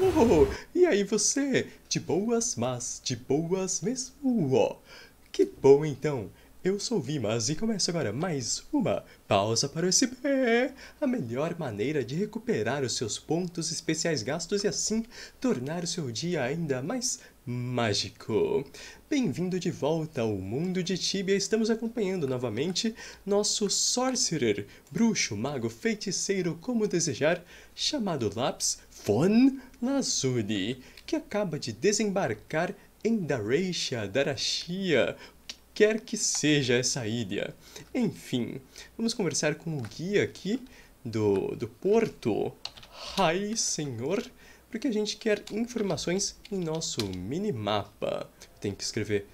Oh, e aí você? De boas, mas de boas mesmo, ó. Que bom então. Eu sou Vimas e começa agora mais uma pausa para o SP, a melhor maneira de recuperar os seus pontos especiais gastos e assim tornar o seu dia ainda mais mágico. Bem-vindo de volta ao mundo de Tibia. Estamos acompanhando novamente nosso sorcerer, bruxo, mago, feiticeiro, como desejar, chamado Laps Von Lazuli, que acaba de desembarcar em Dareisha, Darashia, quer que seja essa ilha. Enfim, vamos conversar com o guia aqui do, do porto. Ai, senhor, porque a gente quer informações em nosso minimapa. Tem que escrever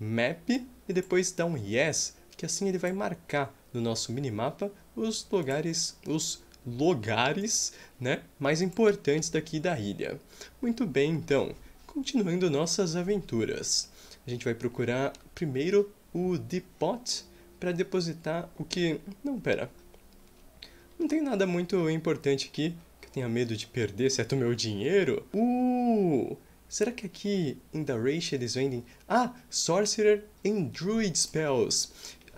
map e depois dar um yes, que assim ele vai marcar no nosso minimapa os lugares, os lugares né, mais importantes daqui da ilha. Muito bem, então, continuando nossas aventuras. A gente vai procurar primeiro o depot para depositar o que... Não, pera. Não tem nada muito importante aqui tenha medo de perder certo é meu dinheiro? Uh! Será que aqui em The Rage eles vendem. Ah! Sorcerer and Druid Spells!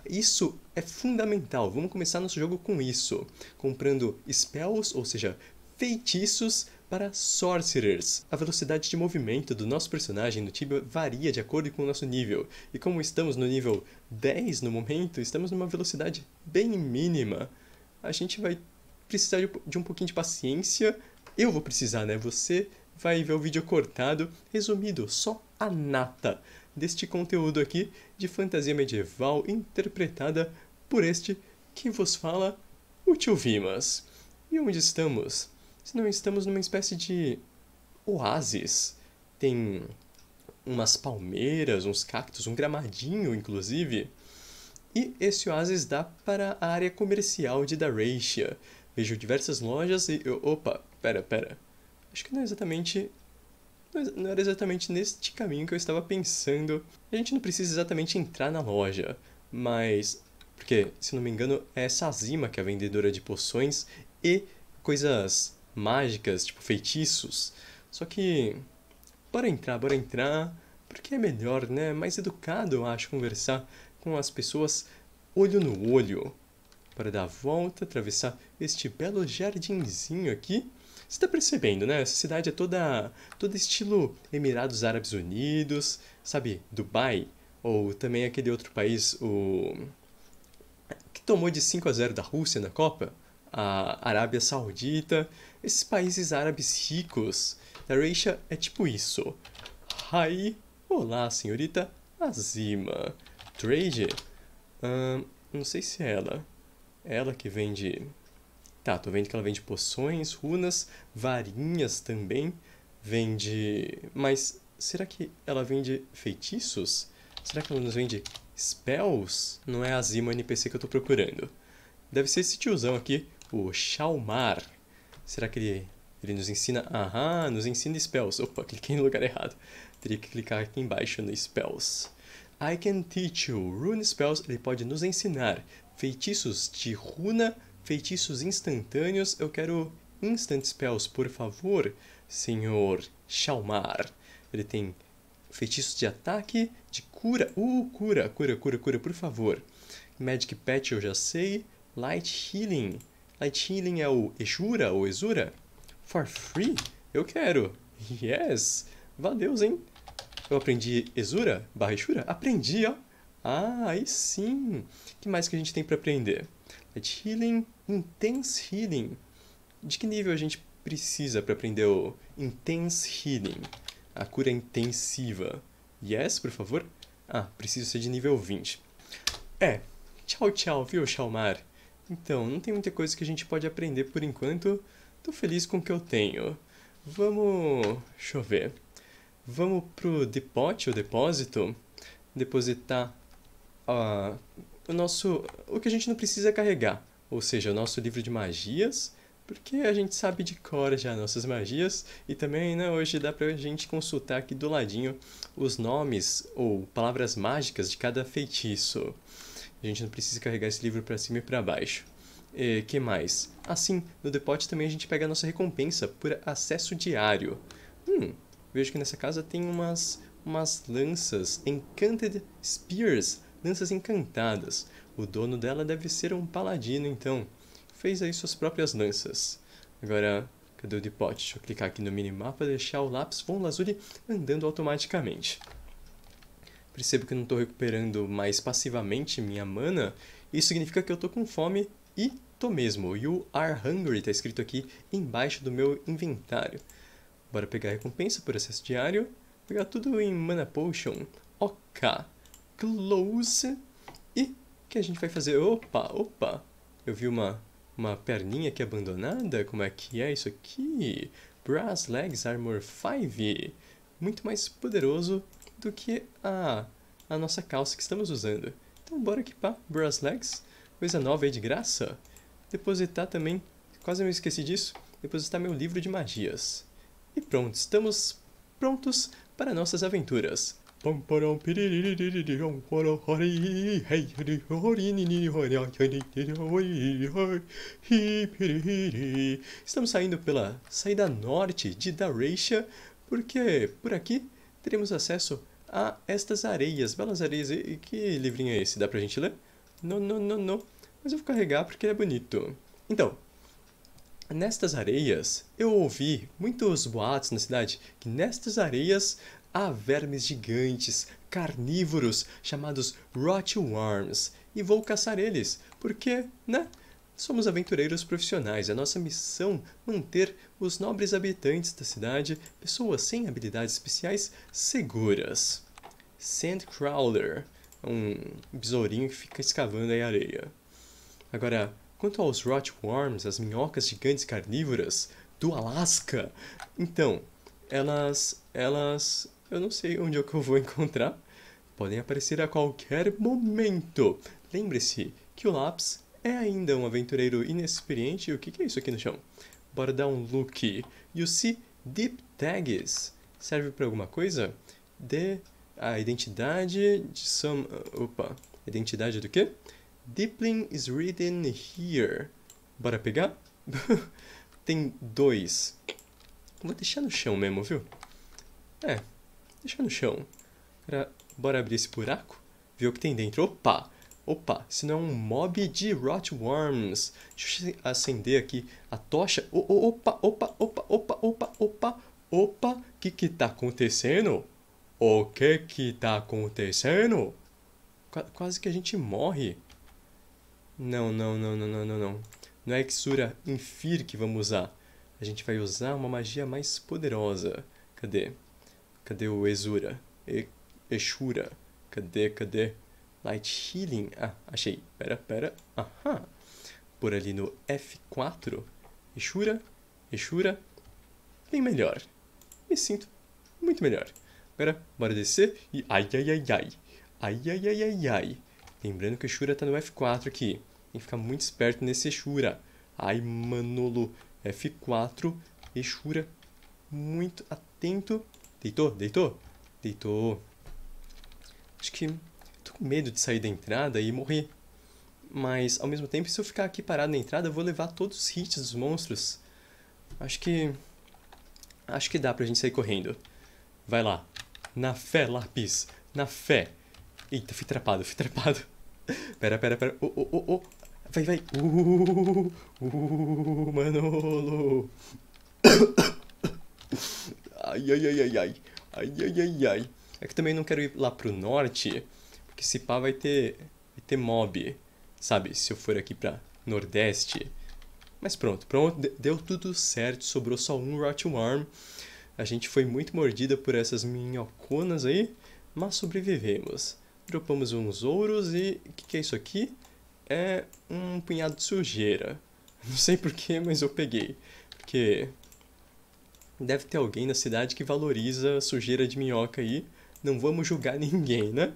Isso é fundamental. Vamos começar nosso jogo com isso. Comprando spells, ou seja, feitiços para sorcerers. A velocidade de movimento do nosso personagem no Tibia varia de acordo com o nosso nível, e como estamos no nível 10 no momento, estamos numa velocidade bem mínima. A gente vai precisar de um pouquinho de paciência. Eu vou precisar, né? Você vai ver o vídeo cortado, resumido, só a nata deste conteúdo aqui de fantasia medieval interpretada por este que vos fala, o tio Vimas. E onde estamos? Se não estamos numa espécie de oásis. Tem umas palmeiras, uns cactos, um gramadinho, inclusive. E esse oásis dá para a área comercial de Daratia, Vejo diversas lojas e eu, opa, pera, pera. Acho que não é exatamente é não era exatamente neste caminho que eu estava pensando. A gente não precisa exatamente entrar na loja, mas porque, se não me engano, é essa Azima que é a vendedora de poções e coisas mágicas, tipo feitiços. Só que bora entrar, bora entrar, porque é melhor, né? Mais educado, eu acho, conversar com as pessoas olho no olho para dar a volta, atravessar este belo jardinzinho aqui. Você está percebendo, né? Essa cidade é toda, todo estilo Emirados Árabes Unidos, sabe? Dubai, ou também aquele outro país, o que tomou de 5 a 0 da Rússia na Copa, a Arábia Saudita, esses países árabes ricos. Eurasia é tipo isso. Hi, olá, senhorita Azima. Trade? não sei se é ela. Ela que vende. Tá, tô vendo que ela vende poções, runas, varinhas também. Vende. Mas será que ela vende feitiços? Será que ela nos vende spells? Não é a Zima NPC que eu tô procurando. Deve ser esse tiozão aqui, o Shalmar. Será que ele, ele nos ensina? Aham, nos ensina spells. Opa, cliquei no lugar errado. Teria que clicar aqui embaixo no spells. I can teach you. Rune spells, ele pode nos ensinar feitiços de runa, feitiços instantâneos. Eu quero instant spells, por favor, senhor Chalmar. Ele tem feitiços de ataque, de cura. Uh, cura, cura, cura, cura, por favor. Magic Pet eu já sei. Light Healing. Light Healing é o Exura ou esura? For free? Eu quero. Yes. Valeu, hein? Eu aprendi Exura barra Exura? Aprendi, ó. Ah, aí sim! O que mais que a gente tem para aprender? Light Healing, Intense Healing. De que nível a gente precisa para aprender o Intense Healing? A cura intensiva. Yes, por favor? Ah, preciso ser de nível 20. É, tchau, tchau, viu, Chalmar? Então, não tem muita coisa que a gente pode aprender por enquanto. Tô feliz com o que eu tenho. Vamos... deixa eu ver. Vamos pro depote, o depósito? Depositar uh, o nosso o que a gente não precisa carregar, ou seja, o nosso livro de magias, porque a gente sabe de cor já nossas magias e também né, hoje dá para a gente consultar aqui do ladinho os nomes ou palavras mágicas de cada feitiço. A gente não precisa carregar esse livro para cima e para baixo. E que mais? Assim, no depósito também a gente pega a nossa recompensa por acesso diário. Hum, vejo que nessa casa tem umas, umas lanças Encanted Spears Danças encantadas. O dono dela deve ser um paladino, então. Fez aí suas próprias danças. Agora, cadê o depote? Deixa eu clicar aqui no minimapa e deixar o lápis bom lazuli andando automaticamente. Percebo que eu não estou recuperando mais passivamente minha mana. Isso significa que eu estou com fome e tô mesmo. You are hungry está escrito aqui embaixo do meu inventário. Bora pegar a recompensa por acesso diário. Pegar tudo em mana potion. Ok close e que a gente vai fazer, opa, opa, eu vi uma, uma perninha aqui abandonada, como é que é isso aqui? Brass Legs Armor 5, muito mais poderoso do que a, a nossa calça que estamos usando. Então bora equipar Brass Legs, coisa nova aí de graça. Depositar também, quase me esqueci disso, depositar meu livro de magias. E pronto, estamos prontos para nossas aventuras. Estamos saindo pela saída norte de Dareisha, porque por aqui teremos acesso a estas areias, belas areias. E que livrinho é esse? Dá pra gente ler? Não, não, não, não. Mas eu vou carregar porque ele é bonito. Então, nestas areias, eu ouvi muitos boatos na cidade que nestas areias Há vermes gigantes, carnívoros, chamados rotworms, e vou caçar eles, porque, né? Somos aventureiros profissionais, é nossa missão manter os nobres habitantes da cidade, pessoas sem habilidades especiais, seguras. Sandcrawler, um besourinho que fica escavando a areia. Agora, quanto aos rotworms, as minhocas gigantes carnívoras do Alasca, então, elas, elas eu não sei onde é que eu vou encontrar. Podem aparecer a qualquer momento. Lembre-se que o lápis é ainda um aventureiro inexperiente. O que, é isso aqui no chão? Bora dar um look. You see deep tags. Serve para alguma coisa? De a identidade de some... Opa. Identidade do quê? Deepling is written here. Bora pegar? Tem dois. Vou deixar no chão mesmo, viu? É, Deixa no chão. Agora, bora abrir esse buraco? Ver o que tem dentro. Opa! Opa, isso não é um mob de Rotworms. Deixa eu acender aqui a tocha. O, o, opa, opa, opa, opa, opa, opa, opa. O que que tá acontecendo? O que que tá acontecendo? Qu quase que a gente morre. Não, não, não, não, não, não, não. Não é Exura Infir que vamos usar. A gente vai usar uma magia mais poderosa. Cadê? Cadê o Exura? E Exura. Cadê, cadê? Light Healing. Ah, achei. Pera, pera. Aham. Por ali no F4. Exura. Exura. Bem melhor. Me sinto muito melhor. Agora, bora descer. E ai, ai, ai, ai. Ai, ai, ai, ai, ai. Lembrando que o Exura tá no F4 aqui. Tem que ficar muito esperto nesse Exura. Ai, Manolo. F4. Exura. Muito atento. Deitou? Deitou? Deitou. Acho que tô com medo de sair da entrada e morrer. Mas, ao mesmo tempo, se eu ficar aqui parado na entrada, eu vou levar todos os hits dos monstros. Acho que... Acho que dá pra gente sair correndo. Vai lá. Na fé, lápis. Na fé. Eita, fui trapado, fui trapado. Pera, pera, pera. Oh, oh, oh, oh. Vai, vai. Uh, uh, Manolo. Ai, ai, ai, ai, ai. Ai, ai, ai, ai. É que também não quero ir lá pro norte, porque se pá vai ter, vai ter mob, sabe? Se eu for aqui pra nordeste. Mas pronto, pronto, deu tudo certo, sobrou só um Rotworm. A gente foi muito mordida por essas minhoconas aí, mas sobrevivemos. Dropamos uns ouros e... o que, que é isso aqui? É um punhado de sujeira. Não sei porquê, mas eu peguei. Porque deve ter alguém na cidade que valoriza sujeira de minhoca aí. Não vamos julgar ninguém, né?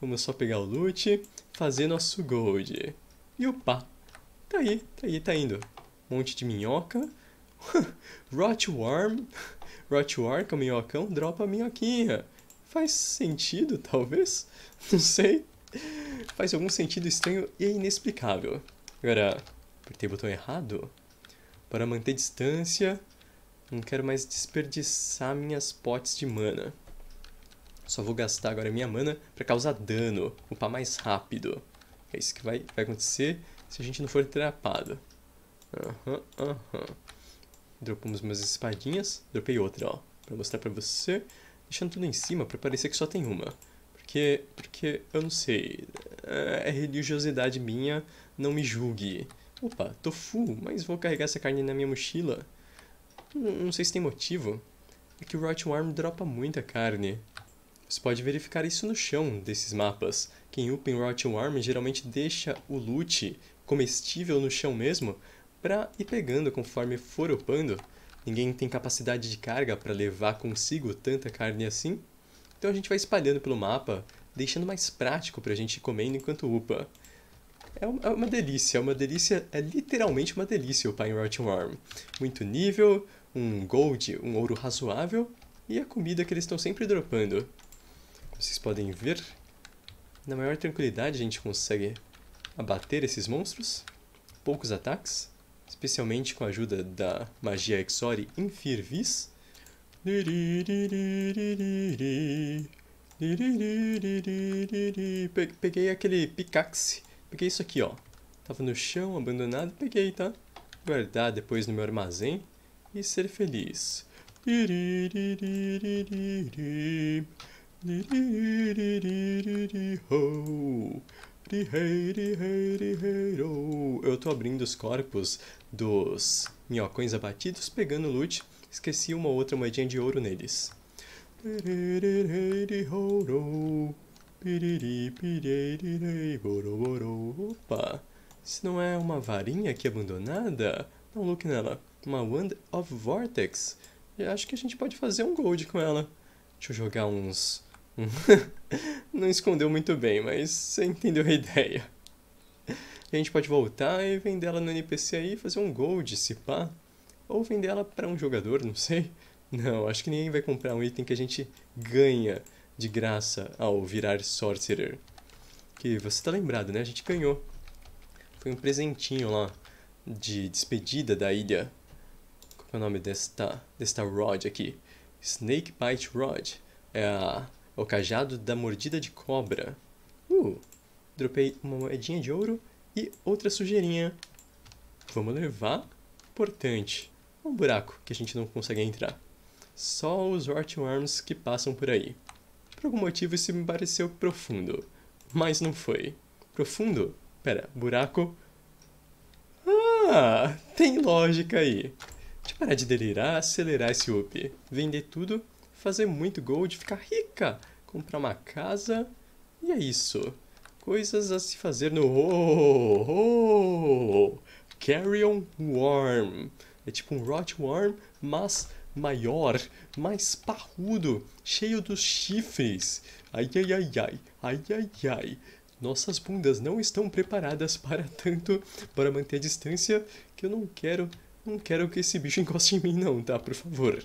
Vamos só pegar o loot, fazer nosso gold. E opa, tá aí, tá aí, tá indo. Um monte de minhoca. Rotworm. Rotworm, que é o minhocão, dropa a minhoquinha. Faz sentido, talvez? Não sei. Faz algum sentido estranho e inexplicável. Agora, apertei o botão errado. Para manter distância, não quero mais desperdiçar minhas potes de mana. Só vou gastar agora minha mana para causar dano, upar mais rápido. É isso que vai, vai acontecer se a gente não for atrapado. Aham, uhum, aham. Uhum. Dropamos umas espadinhas, dropei outra, ó, para mostrar para você, deixando tudo em cima para parecer que só tem uma. Porque, porque eu não sei, é, é religiosidade minha, não me julgue. Opa, tofu, mas vou carregar essa carne na minha mochila não sei se tem motivo, é que o Rotworm dropa muita carne. Você pode verificar isso no chão desses mapas. Quem upa em Rotworm geralmente deixa o loot comestível no chão mesmo para ir pegando conforme for upando. Ninguém tem capacidade de carga para levar consigo tanta carne assim. Então a gente vai espalhando pelo mapa, deixando mais prático para a gente ir comendo enquanto upa. É, é uma delícia, é uma delícia, é literalmente uma delícia upar em Rotworm. Muito nível, um gold, um ouro razoável e a comida que eles estão sempre dropando. Como vocês podem ver, na maior tranquilidade a gente consegue abater esses monstros, poucos ataques, especialmente com a ajuda da magia Exori Infirvis. Peguei aquele picaxe, peguei isso aqui ó, tava no chão, abandonado, peguei tá, guardar depois no meu armazém e ser feliz. Eu tô abrindo os corpos dos minhocões abatidos, pegando loot, esqueci uma outra moedinha de ouro neles. Opa, isso não é uma varinha aqui abandonada? Dá um look nela. Uma Wand of Vortex. Eu acho que a gente pode fazer um gold com ela. Deixa eu jogar uns... Não escondeu muito bem, mas você entendeu a ideia. A gente pode voltar e vender ela no NPC aí e fazer um gold, se pá. Ou vender ela para um jogador, não sei. Não, acho que ninguém vai comprar um item que a gente ganha de graça ao virar Sorcerer. Que você tá lembrado, né? A gente ganhou. Foi um presentinho lá de despedida da ilha. Qual é o nome desta, desta rod aqui? Snake Bite Rod. É, a, é o cajado da mordida de cobra. Uh! Dropei uma moedinha de ouro e outra sujeirinha. Vamos levar. Importante. Um buraco que a gente não consegue entrar. Só os Ortworms que passam por aí. Por algum motivo isso me pareceu profundo. Mas não foi. Profundo? Pera, buraco... Ah, tem lógica aí de parar de delirar, acelerar esse up, vender tudo, fazer muito gold, ficar rica, comprar uma casa e é isso. Coisas a se fazer no oh, oh, oh, Carrion Worm. É tipo um rot Rotworm, mas maior, mais parrudo, cheio dos chifres. Ai, ai, ai, ai, ai, ai, ai. Nossas bundas não estão preparadas para tanto, para manter a distância, que eu não quero não quero que esse bicho encoste em mim não, tá? Por favor.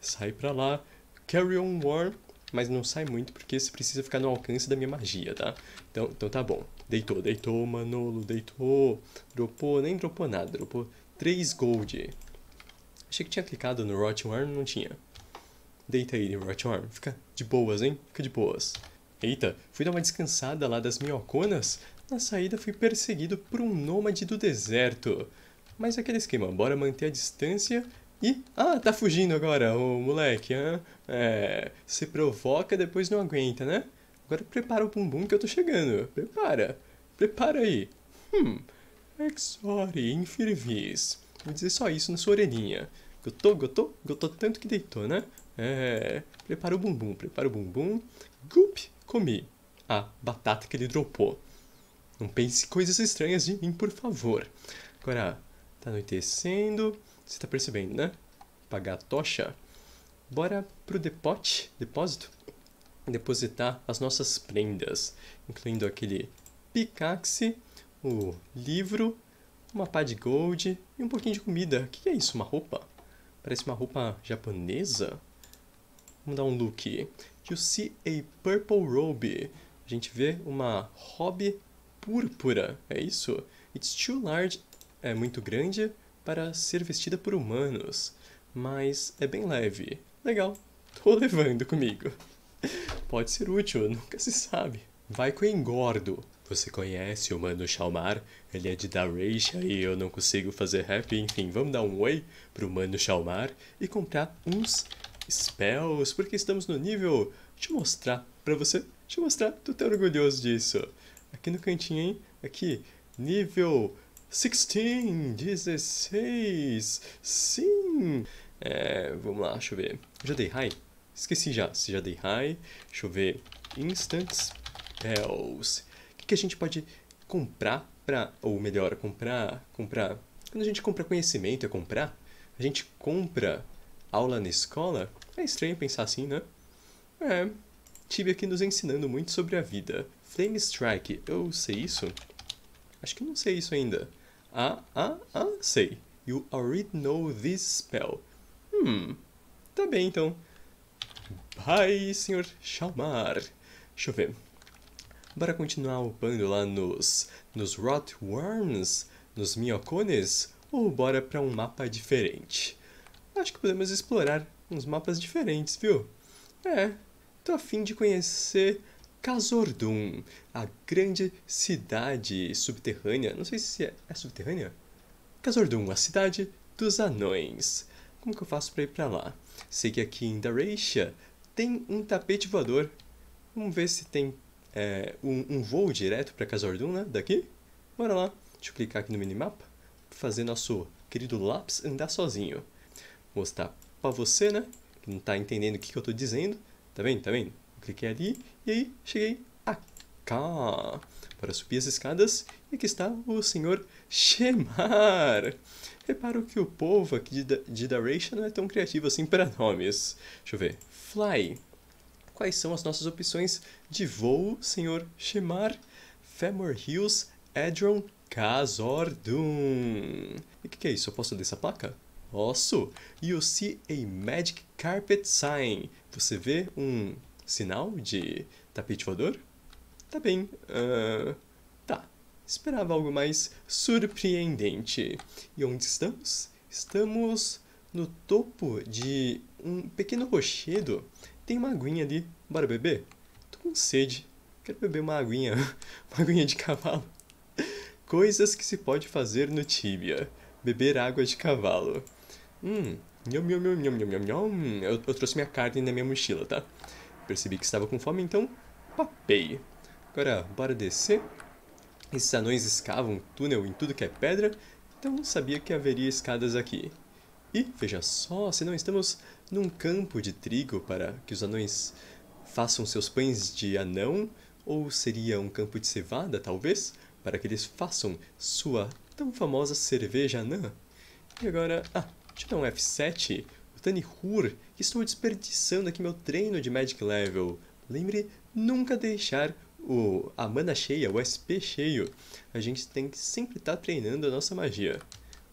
Sai pra lá. Carry on war. Mas não sai muito porque você precisa ficar no alcance da minha magia, tá? Então, então tá bom. Deitou, deitou, Manolo, deitou. Dropou, nem dropou nada. Dropou 3 gold. Achei que tinha clicado no rot war, não tinha. Deita aí, rot war. Fica de boas, hein? Fica de boas. Eita, fui dar uma descansada lá das minhoconas. Na saída fui perseguido por um nômade do deserto. Mas aquele esquema, bora manter a distância e. Ah, tá fugindo agora, o moleque. Ah, é, se provoca, depois não aguenta, né? Agora prepara o bumbum que eu tô chegando. Prepara. Prepara aí. Hum. Exore, infirvis. Vou dizer só isso na sua orelhinha. Gotou, gotou? Gotou tanto que deitou, né? É. Prepara o bumbum, prepara o bumbum. Gup, comi. A batata que ele dropou. Não pense coisas estranhas de mim, por favor. Agora, Tá anoitecendo. Você tá percebendo, né? Pagar a tocha. Bora pro depote, depósito. Depositar as nossas prendas, incluindo aquele picaxe, o livro, uma pá de gold e um pouquinho de comida. O que é isso? Uma roupa? Parece uma roupa japonesa. Vamos dar um look. You see a purple robe. A gente vê uma robe púrpura. É isso? It's too large é muito grande para ser vestida por humanos, mas é bem leve. Legal, tô levando comigo. Pode ser útil, nunca se sabe. Vai com engordo. Você conhece o Mano Chalmar? Ele é de Dareisha e eu não consigo fazer rap. Enfim, vamos dar um oi pro Mano Chalmar e comprar uns spells, porque estamos no nível. Deixa eu mostrar pra você. Deixa eu mostrar, tô tão orgulhoso disso. Aqui no cantinho, hein? Aqui, nível 16, 16, sim! É, vamos lá, deixa eu ver. Já dei high? Esqueci já, se já dei high. Deixa eu ver. O que, que a gente pode comprar para, ou melhor, comprar, comprar. Quando a gente compra conhecimento, é comprar? A gente compra aula na escola? É estranho pensar assim, né? É, tive aqui nos ensinando muito sobre a vida. Flame Strike, eu sei isso? Acho que não sei isso ainda. Ah, ah, ah, sei. You already know this spell. Hum, tá bem então. Bye, senhor Chalmar. Deixa eu ver. Bora continuar upando lá nos, nos Rotworms, nos Minhocones, ou bora para um mapa diferente? Acho que podemos explorar uns mapas diferentes, viu? É, tô afim de conhecer Casordum, a grande cidade subterrânea. Não sei se é, é subterrânea? Casordum, a cidade dos anões. Como que eu faço para ir para lá? Sei que aqui em Dareisha tem um tapete voador. Vamos ver se tem é, um, um, voo direto para Casordum, né? Daqui? Bora lá. Deixa eu clicar aqui no minimapa. Fazer nosso querido lápis andar sozinho. Mostrar para você, né? Que não tá entendendo o que, que eu tô dizendo. Tá vendo? Tá vendo? cliquei ali e aí cheguei a cá para subir as escadas e aqui está o senhor Shemar. Reparo que o povo aqui de, de Daration não é tão criativo assim para nomes. Deixa eu ver. Fly. Quais são as nossas opções de voo, senhor Shemar? Femor Hills, Edron, Kazordun. E o que, que é isso? Eu posso ler essa placa? Posso. You see a magic carpet sign. Você vê um sinal de tapete voador? Tá bem. Uh, tá. Esperava algo mais surpreendente. E onde estamos? Estamos no topo de um pequeno rochedo. Tem uma aguinha ali. Bora beber? Tô com sede. Quero beber uma aguinha. Uma aguinha de cavalo. Coisas que se pode fazer no Tibia. Beber água de cavalo. Hum, nham, nham, nham, nham, nham, nham. Eu, eu trouxe minha carne na minha mochila, tá? Percebi que estava com fome, então papei. Agora, bora descer. Esses anões escavam um túnel em tudo que é pedra, então não sabia que haveria escadas aqui. E, veja só, se não estamos num campo de trigo para que os anões façam seus pães de anão, ou seria um campo de cevada, talvez, para que eles façam sua tão famosa cerveja anã. E agora, ah, deixa eu dar um F7 Tani Hur, que estou desperdiçando aqui meu treino de Magic Level. Lembre nunca deixar o, a mana cheia, o SP cheio. A gente tem que sempre estar tá treinando a nossa magia.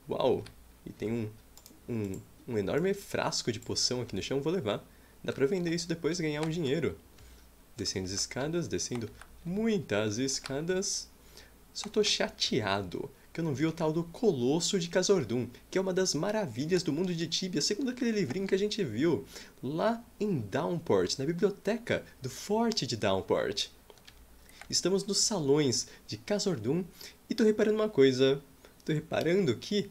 Uau! E tem um, um, um enorme frasco de poção aqui no chão, vou levar. Dá pra vender isso depois e ganhar um dinheiro. Descendo as escadas, descendo muitas escadas. Só tô chateado que eu não vi o tal do Colosso de Casordum, que é uma das maravilhas do mundo de Tibia, segundo aquele livrinho que a gente viu lá em Downport, na biblioteca do Forte de Downport. Estamos nos salões de Casordum e tô reparando uma coisa. Tô reparando que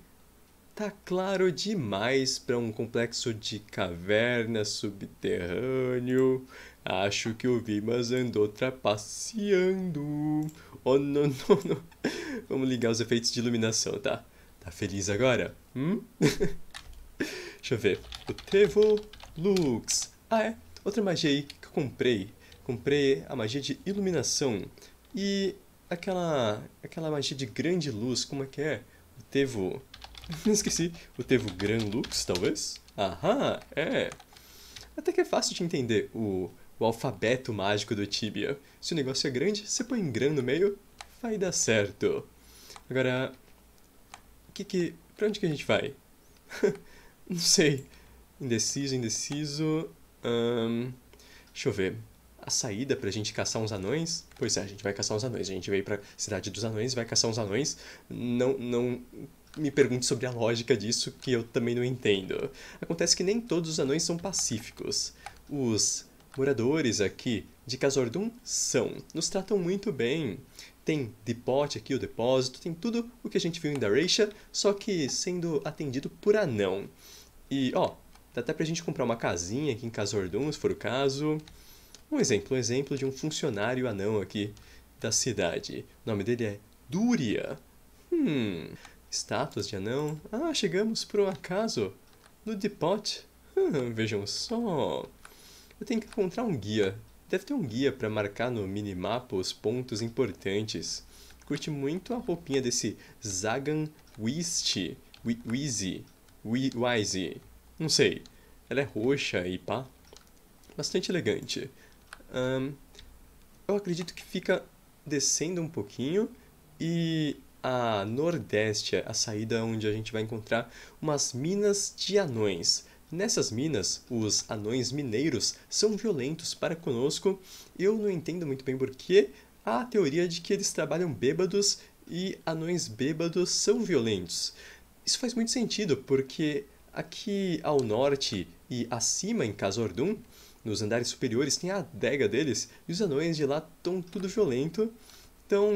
Tá claro demais para um complexo de caverna subterrâneo. Acho que o Vimas andou trapaceando. Oh, não, não, não. Vamos ligar os efeitos de iluminação, tá? Tá feliz agora? Hum? Deixa eu ver. O Tevo Lux. Ah, é. Outra magia aí que eu comprei. Comprei a magia de iluminação. E aquela aquela magia de grande luz, como é que é? O Tevo... Esqueci. O Tevo Gran Lux, talvez? Aham, é. Até que é fácil de entender o, o alfabeto mágico do Tibia. Se o negócio é grande, você põe Gran no meio, vai dar certo. Agora, que que... Pra onde que a gente vai? Não sei. Indeciso, indeciso... deixa eu ver. A saída pra gente caçar uns anões? Pois é, a gente vai caçar uns anões. A gente veio pra cidade dos anões, vai caçar uns anões. Não, não me pergunte sobre a lógica disso, que eu também não entendo. Acontece que nem todos os anões são pacíficos. Os moradores aqui de Casordum são. Nos tratam muito bem. Tem depote aqui, o depósito, tem tudo o que a gente viu em Darisha, só que sendo atendido por anão. E, ó, dá até pra gente comprar uma casinha aqui em Casordum, se for o caso. Um exemplo, um exemplo de um funcionário anão aqui da cidade. O nome dele é Dúria. Hum. Estátuas de anão. Ah, chegamos pro acaso. No Depot. Ah, vejam só. Eu tenho que encontrar um guia. Deve ter um guia para marcar no minimapa os pontos importantes. Curti muito a roupinha desse Zagan Wist. Wizzy. Wizzy. Não sei. Ela é roxa e pá. Bastante elegante. Um, eu acredito que fica descendo um pouquinho e a nordeste a saída onde a gente vai encontrar umas minas de anões. Nessas minas, os anões mineiros são violentos para conosco. Eu não entendo muito bem porquê. Há a teoria de que eles trabalham bêbados e anões bêbados são violentos. Isso faz muito sentido, porque aqui ao norte e acima em Casordum, nos andares superiores, tem a adega deles e os anões de lá estão tudo violento. Então,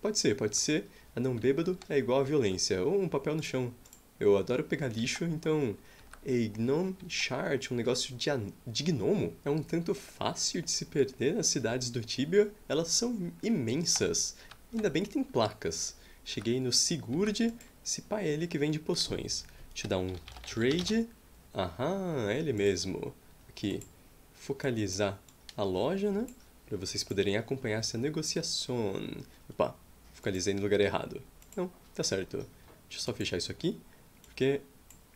pode ser, pode ser Anão bêbado é igual a violência, ou um papel no chão. Eu adoro pegar lixo, então. A Gnome Shard, um negócio de, de gnomo, é um tanto fácil de se perder nas cidades do Tibia, elas são imensas. Ainda bem que tem placas. Cheguei no Sigurd, esse pá é ele que vende poções. Te dá um trade. Aham, é ele mesmo. Aqui, focalizar a loja, né? Para vocês poderem acompanhar essa negociação. Opa, focalizei no lugar errado. Não, tá certo. Deixa eu só fechar isso aqui, porque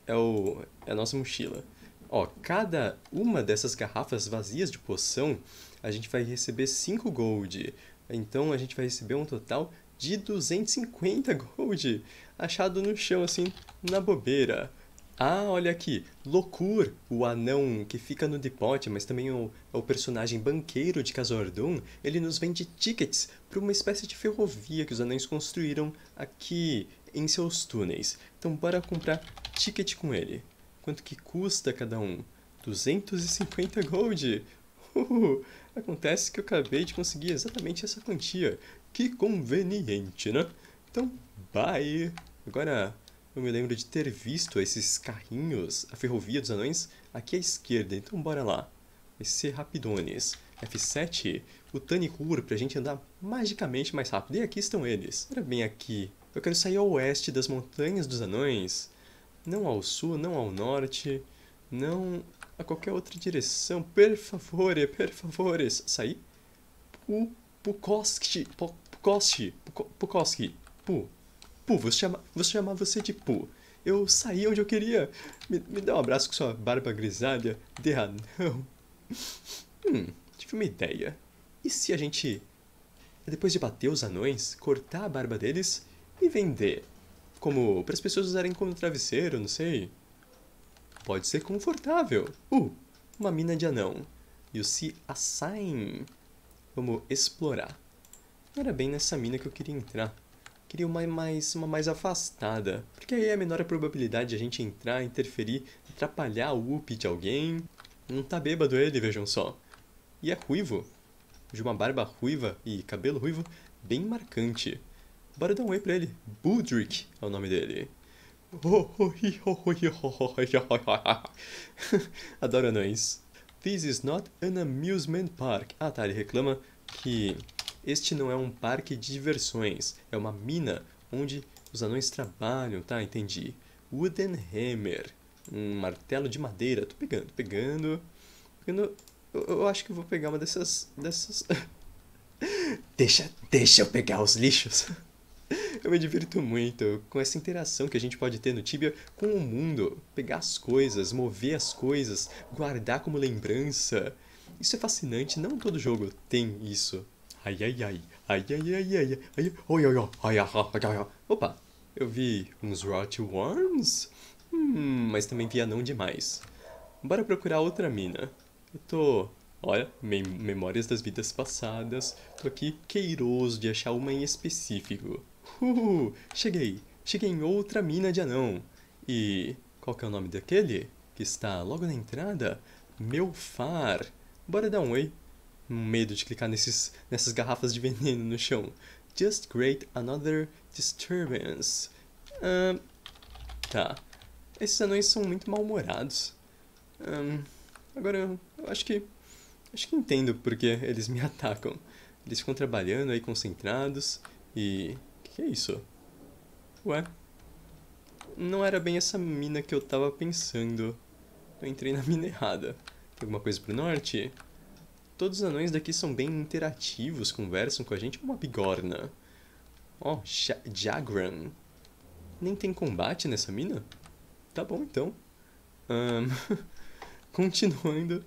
é, o, é a nossa mochila. Ó, cada uma dessas garrafas vazias de poção, a gente vai receber 5 gold. Então a gente vai receber um total de 250 gold, achado no chão assim, na bobeira. Ah, olha aqui, Locur, o anão que fica no Depote, mas também o, o personagem banqueiro de Casordum, ele nos vende tickets para uma espécie de ferrovia que os anões construíram aqui em seus túneis. Então bora comprar ticket com ele. Quanto que custa cada um? 250 gold! Uh, acontece que eu acabei de conseguir exatamente essa quantia. Que conveniente, né? Então, bye! Agora eu me lembro de ter visto esses carrinhos, a ferrovia dos anões, aqui à esquerda, então bora lá. Vai ser rapidones. F7, o Tanihur, pra gente andar magicamente mais rápido. E aqui estão eles. Olha bem aqui. Eu quero sair ao oeste das Montanhas dos Anões. Não ao sul, não ao norte, não a qualquer outra direção. Per favore, per favores. Saí? Pukoski. Pukoski. Pukoski. Pu. Poo, vou chamar, vou chamar você de Poo. Eu saí onde eu queria. Me, me dá um abraço com sua barba grisalha de anão. Hum, tive uma ideia. E se a gente, depois de bater os anões, cortar a barba deles e vender? Como para as pessoas usarem como travesseiro, não sei. Pode ser confortável. Uh, uma mina de anão. E o se assaem. Vamos explorar. Era bem nessa mina que eu queria entrar queria uma mais, uma mais afastada, porque aí é a menor probabilidade de a gente entrar, interferir, atrapalhar o up de alguém. Não tá bêbado ele, vejam só. E é ruivo, de uma barba ruiva e cabelo ruivo bem marcante. Bora dar um oi pra ele. Budrick é o nome dele. Adoro anões. This is not an amusement park. Ah tá, ele reclama que este não é um parque de diversões, é uma mina onde os anões trabalham, tá? Entendi. Wooden hammer, um martelo de madeira. Tô pegando, pegando. pegando. Eu, eu acho que vou pegar uma dessas. dessas. deixa, deixa eu pegar os lixos. eu me divirto muito com essa interação que a gente pode ter no Tibia com o mundo. Pegar as coisas, mover as coisas, guardar como lembrança. Isso é fascinante, não todo jogo tem isso. Ai, ai, ai. Ai, ai, ai, ai. Ai, ai ai ah, ah, ai Ai, ah. ai, ai, ai. ai, Opa, eu vi uns Rotworms. Hum, mas também vi anão demais. Bora procurar outra mina. Eu tô... Olha, mem memórias das vidas passadas. Tô aqui queiroso de achar uma em específico. Uhul, cheguei. Cheguei em outra mina de anão. E... Qual que é o nome daquele? Que está logo na entrada? Meu Far. Bora dar um oi medo de clicar nesses, nessas garrafas de veneno no chão. Just create another disturbance. Um, tá. Esses anões são muito mal-humorados. Um, agora, eu acho que... Acho que entendo porque eles me atacam. Eles ficam trabalhando aí, concentrados, e... O que, é isso? Ué? Não era bem essa mina que eu tava pensando. Eu entrei na mina errada. Tem alguma coisa pro norte? Todos os anões daqui são bem interativos, conversam com a gente. É uma bigorna. Ó, oh, Jagran. Nem tem combate nessa mina? Tá bom, então. Um, continuando.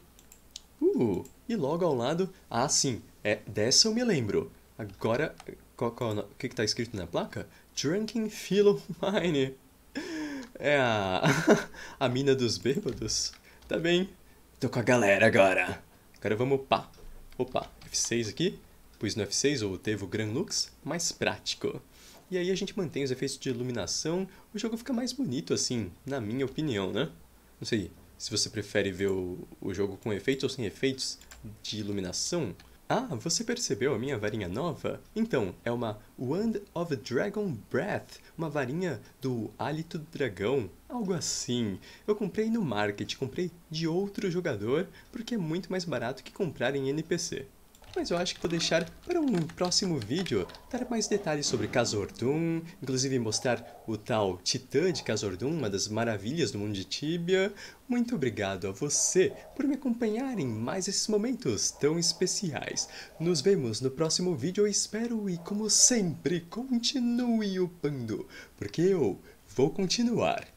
Uh, e logo ao lado... Ah, sim. É, dessa eu me lembro. Agora, é o que que tá escrito na placa? Drunken Philo Mine. É a, a mina dos bêbados? Tá bem. Tô com a galera agora vamos pá. Opa, F6 aqui. Pus no F6 ou teve o Gran Lux, mais prático. E aí a gente mantém os efeitos de iluminação, o jogo fica mais bonito assim, na minha opinião, né? Não sei se você prefere ver o, o jogo com efeitos ou sem efeitos de iluminação. Ah, você percebeu a minha varinha nova? Então, é uma Wand of Dragon Breath, uma varinha do hálito do dragão, algo assim. Eu comprei no market, comprei de outro jogador, porque é muito mais barato que comprar em NPC mas eu acho que vou deixar para um próximo vídeo dar mais detalhes sobre Casordum, inclusive mostrar o tal Titã de Casordum, uma das maravilhas do mundo de Tibia. Muito obrigado a você por me acompanhar em mais esses momentos tão especiais. Nos vemos no próximo vídeo, eu espero, e como sempre, continue upando, porque eu vou continuar.